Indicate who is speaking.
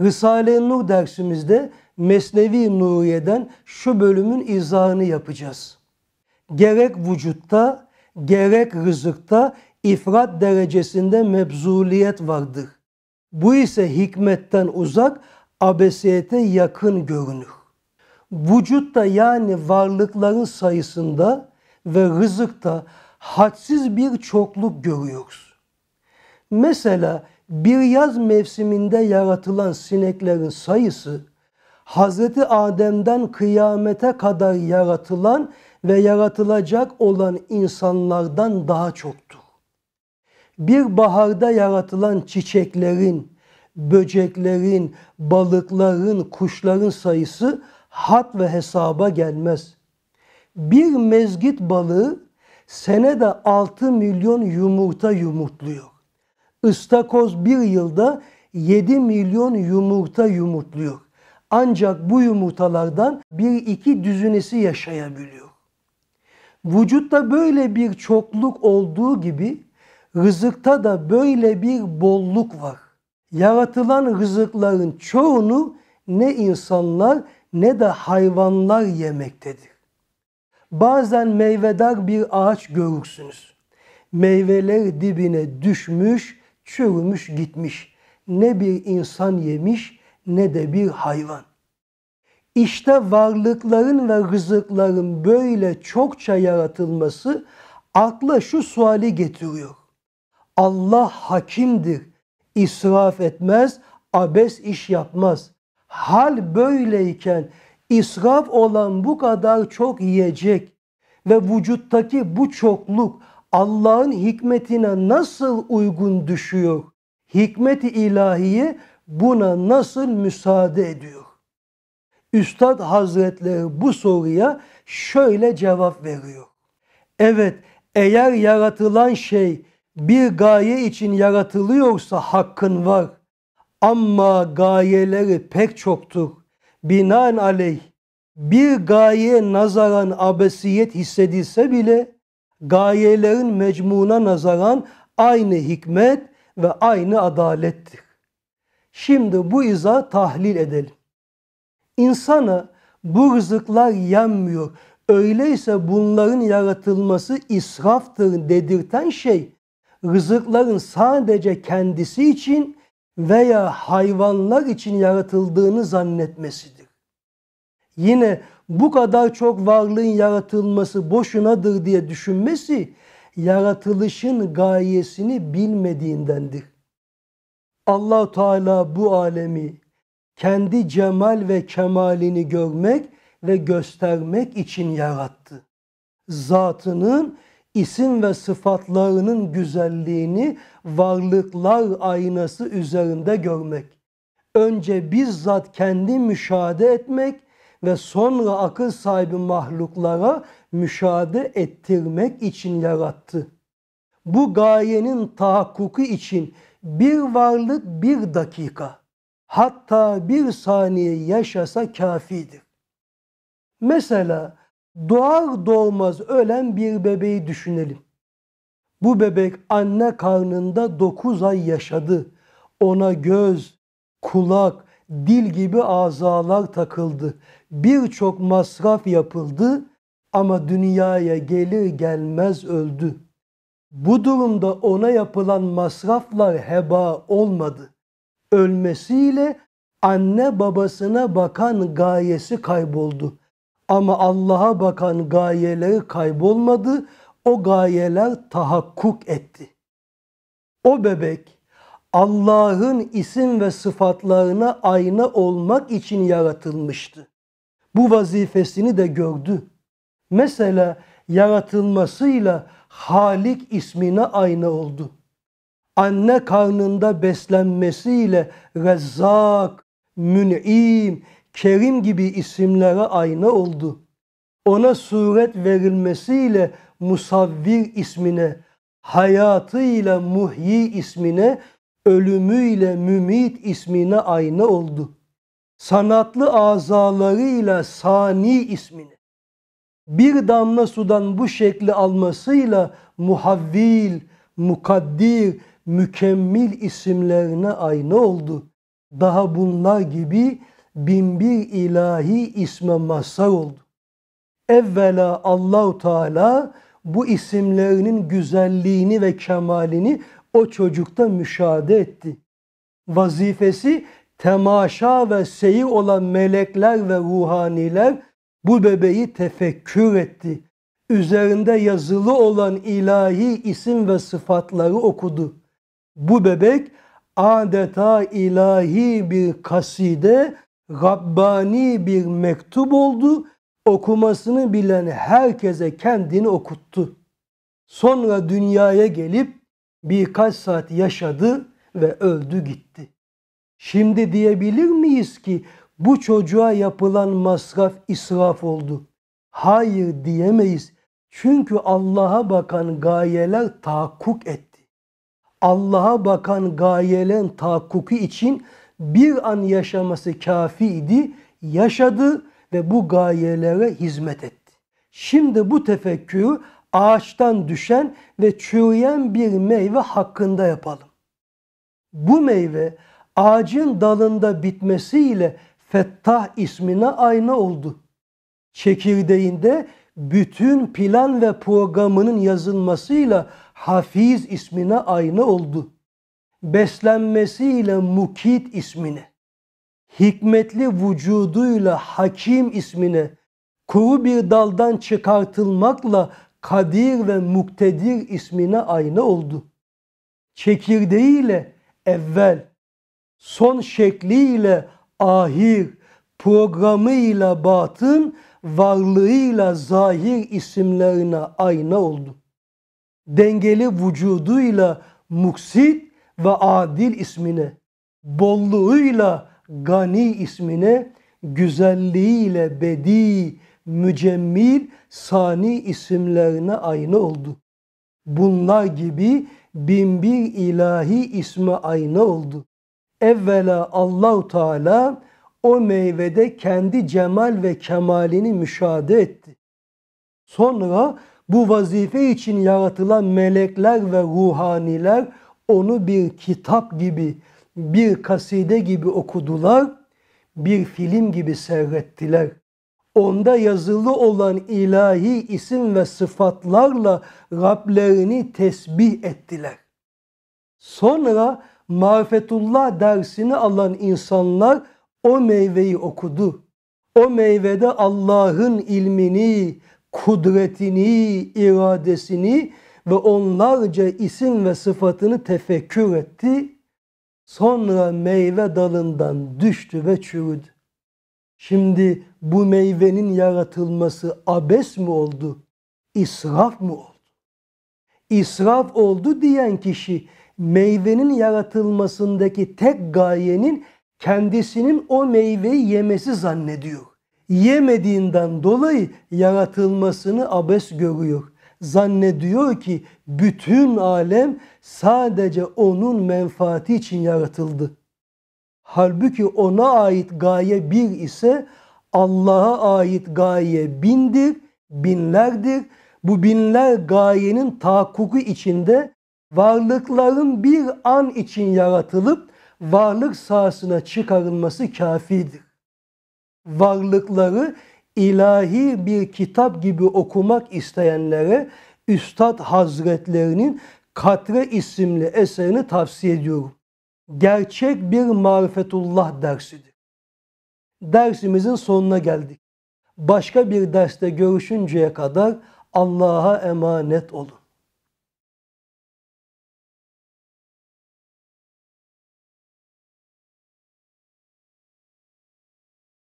Speaker 1: Risale-i Nur dersimizde Mesnevi Nuriye'den şu bölümün izahını yapacağız. Gerek vücutta, gerek rızıkta ifrat derecesinde mebzuliyet vardır. Bu ise hikmetten uzak, abesiyete yakın görünür. Vücutta yani varlıkların sayısında ve rızıkta hadsiz bir çokluk görüyoruz. Mesela bir yaz mevsiminde yaratılan sineklerin sayısı Hazreti Adem'den kıyamete kadar yaratılan ve yaratılacak olan insanlardan daha çoktur. Bir baharda yaratılan çiçeklerin, böceklerin, balıkların, kuşların sayısı hat ve hesaba gelmez. Bir mezgit balığı senede 6 milyon yumurta yumurtluyor. Istakoz bir yılda 7 milyon yumurta yumurtluyor. Ancak bu yumurtalardan bir iki düzinesi yaşayabiliyor. Vücutta böyle bir çokluk olduğu gibi rızıkta da böyle bir bolluk var. Yaratılan rızıkların çoğunu ne insanlar ne de hayvanlar yemektedir. Bazen meyvedar bir ağaç görürsünüz. Meyveler dibine düşmüş, çürümüş gitmiş. Ne bir insan yemiş ne de bir hayvan. İşte varlıkların ve rızıkların böyle çokça yaratılması akla şu suali getiriyor. Allah hakimdir, israf etmez, abes iş yapmaz. Hal böyleyken israf olan bu kadar çok yiyecek ve vücuttaki bu çokluk Allah'ın hikmetine nasıl uygun düşüyor? Hikmet-i ilahiye buna nasıl müsaade ediyor? Üstad Hazretleri bu soruya şöyle cevap veriyor. Evet eğer yaratılan şey bir gaye için yaratılıyorsa hakkın var. Ama gayeleri pek çoktur. Binaenaleyh bir gaye nazaran abesiyet hissedilse bile gayelerin mecmuna nazaran aynı hikmet ve aynı adalettir. Şimdi bu iza tahlil edelim. İnsana bu rızıklar yenmiyor. Öyleyse bunların yaratılması israftır dedirten şey rızıkların sadece kendisi için veya hayvanlar için yaratıldığını zannetmesidir. Yine bu kadar çok varlığın yaratılması boşunadır diye düşünmesi yaratılışın gayesini bilmediğindendir. allah Teala bu alemi kendi cemal ve kemalini görmek ve göstermek için yarattı. Zatının isim ve sıfatlarının güzelliğini varlıklar aynası üzerinde görmek. Önce bizzat kendi müşahede etmek, ve sonra akıl sahibi mahluklara müşahede ettirmek için yarattı. Bu gayenin tahakkuku için bir varlık bir dakika hatta bir saniye yaşasa kafidir. Mesela doğar doğmaz ölen bir bebeği düşünelim. Bu bebek anne karnında 9 ay yaşadı. Ona göz, kulak, dil gibi azalar takıldı. Birçok masraf yapıldı ama dünyaya gelir gelmez öldü. Bu durumda ona yapılan masraflar heba olmadı. Ölmesiyle anne babasına bakan gayesi kayboldu. Ama Allah'a bakan gayeleri kaybolmadı. O gayeler tahakkuk etti. O bebek Allah'ın isim ve sıfatlarına ayna olmak için yaratılmıştı. Bu vazifesini de gördü. Mesela yaratılmasıyla Halik ismine ayna oldu. Anne karnında beslenmesiyle Rezzak, Mün'im, Kerim gibi isimlere ayna oldu. Ona suret verilmesiyle Musavvir ismine, hayatıyla Muhyi ismine ölümüyle mümit ismine ayna oldu. Sanatlı azalarıyla sani ismini. Bir damla sudan bu şekli almasıyla muhavvil, mukaddir, mükemmel isimlerine ayna oldu. Daha bunlar gibi binbir ilahi isme mazhar oldu. Evvela Allahu Teala bu isimlerinin güzelliğini ve kemalini o çocukta müşahede etti. Vazifesi temaşa ve seyir olan melekler ve ruhaniler bu bebeği tefekkür etti. Üzerinde yazılı olan ilahi isim ve sıfatları okudu. Bu bebek adeta ilahi bir kaside, Rabbani bir mektup oldu. Okumasını bilen herkese kendini okuttu. Sonra dünyaya gelip birkaç saat yaşadı ve öldü gitti. Şimdi diyebilir miyiz ki bu çocuğa yapılan masraf israf oldu? Hayır diyemeyiz. Çünkü Allah'a bakan gayeler tahakkuk etti. Allah'a bakan gayelerin tahakkuku için bir an yaşaması kafi idi, yaşadı ve bu gayelere hizmet etti. Şimdi bu tefekkür ağaçtan düşen ve çürüyen bir meyve hakkında yapalım. Bu meyve ağacın dalında bitmesiyle Fettah ismine ayna oldu. Çekirdeğinde bütün plan ve programının yazılmasıyla Hafiz ismine ayna oldu. Beslenmesiyle Mukit ismine, hikmetli vücuduyla Hakim ismine, kuru bir daldan çıkartılmakla Kadir ve Muktedir ismine aynı oldu. Çekirdeğiyle evvel, son şekliyle ahir, programıyla batın, varlığıyla zahir isimlerine ayna oldu. Dengeli vücuduyla muksit ve adil ismine, bolluğuyla gani ismine, güzelliğiyle bedi mücemmil, sani isimlerine aynı oldu. Bunlar gibi binbir ilahi isme aynı oldu. Evvela Allahu Teala o meyvede kendi cemal ve kemalini müşahede etti. Sonra bu vazife için yaratılan melekler ve ruhaniler onu bir kitap gibi, bir kaside gibi okudular, bir film gibi seyrettiler onda yazılı olan ilahi isim ve sıfatlarla Rablerini tesbih ettiler. Sonra marifetullah dersini alan insanlar o meyveyi okudu. O meyvede Allah'ın ilmini, kudretini, iradesini ve onlarca isim ve sıfatını tefekkür etti. Sonra meyve dalından düştü ve çürüdü. Şimdi bu meyvenin yaratılması abes mi oldu? İsraf mı oldu? İsraf oldu diyen kişi meyvenin yaratılmasındaki tek gayenin kendisinin o meyveyi yemesi zannediyor. Yemediğinden dolayı yaratılmasını abes görüyor. Zannediyor ki bütün alem sadece onun menfaati için yaratıldı. Halbuki ona ait gaye bir ise Allah'a ait gaye bindir, binlerdir. Bu binler gayenin tahakkuku içinde varlıkların bir an için yaratılıp varlık sahasına çıkarılması kafidir. Varlıkları ilahi bir kitap gibi okumak isteyenlere Üstad Hazretlerinin Katre isimli eserini tavsiye ediyorum gerçek bir marifetullah dersidir. Dersimizin sonuna geldik. Başka bir derste görüşünceye kadar Allah'a emanet olun.